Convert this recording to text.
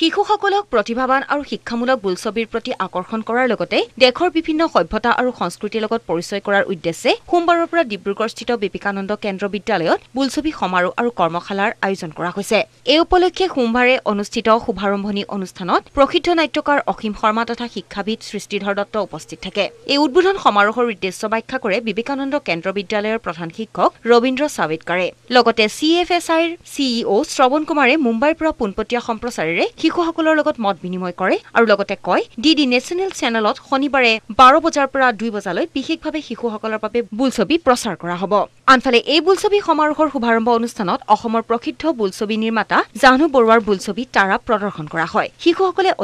শিশুসকলক প্ৰতিভাৱান আৰু শিক্ষামূলক বোলছবিৰ প্ৰতি আকৰ্ষণ কৰাৰ লগতে দেশৰ বিভিন্ন সভ্যতা আৰু সংস্কৃতিৰ লগত পৰিচয় কৰাৰ উদ্দেশ্যে সোমবাৰৰ পৰা ডিব্ৰুগড়স্থিত বিবেকানন্দ কেন্দ্ৰ বিদ্যালয়ত বোলছবি সমাৰোহ আৰু কৰ্মশালাৰ আয়োজন কৰা হৈছে এই উপলক্ষে সোমবাৰে অনুষ্ঠিত শুভাৰম্ভণী অনুষ্ঠানত প্ৰসিদ্ধ নাট্যকাৰ অসীম শৰ্মা তথা শিক্ষাবিদ সৃষ্টিধৰ দত্ত উপস্থিত থাকে এই উদ্বোধন সমাৰোহৰ উদ্দেশ্য ব্যাখ্যা কৰে বিবেকানন্দ কেন্দ্ৰ বিদ্যালয়ৰ প্ৰধান শিক্ষক ৰবীন্দ্ৰ ছাৱেদকাৰে লগতে চি এফ এছ আইৰ চি চিইঅ শ্ৰৱণ কুমাৰে মুম্বাইৰ পৰা পোনপটীয়া সম্প্ৰচাৰেৰে শিশুসকলৰ লগত মত বিনিময় কৰে আৰু লগতে কয় ডি ডি নেশ্যনেল চেনেলত শনিবাৰে বাৰ বজাৰ পৰা দুই বজালৈ বিশেষভাৱে শিশুসকলৰ বাবে বোলছবি প্ৰচাৰ কৰা হ'ব আনফালে এই বোলছবি সমাৰোহৰ শুভাৰম্ভ অনুষ্ঠানত অসমৰ প্ৰসিদ্ধ বোলছবি নিৰ্মাতা জাহু বৰুৱাৰ বোলছবি তাৰা প্ৰদৰ্শন কৰা হয় শিশুসকলে